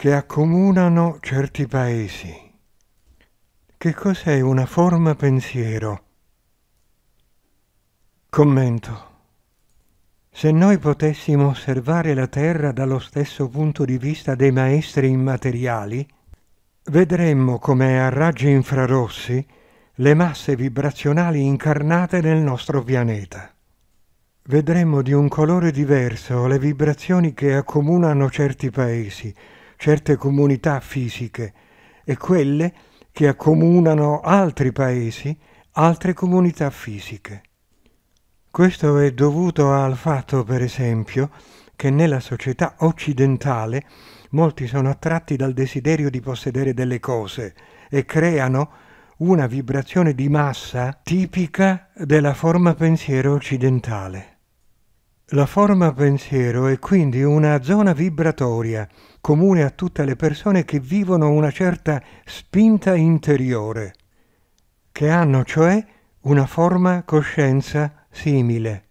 che accomunano certi paesi. Che cos'è una forma pensiero? Commento. Se noi potessimo osservare la Terra dallo stesso punto di vista dei maestri immateriali, vedremmo come a raggi infrarossi le masse vibrazionali incarnate nel nostro pianeta. Vedremmo di un colore diverso le vibrazioni che accomunano certi paesi, certe comunità fisiche e quelle che accomunano altri paesi, altre comunità fisiche. Questo è dovuto al fatto, per esempio, che nella società occidentale molti sono attratti dal desiderio di possedere delle cose e creano una vibrazione di massa tipica della forma pensiero occidentale. La forma pensiero è quindi una zona vibratoria comune a tutte le persone che vivono una certa spinta interiore, che hanno cioè una forma coscienza simile.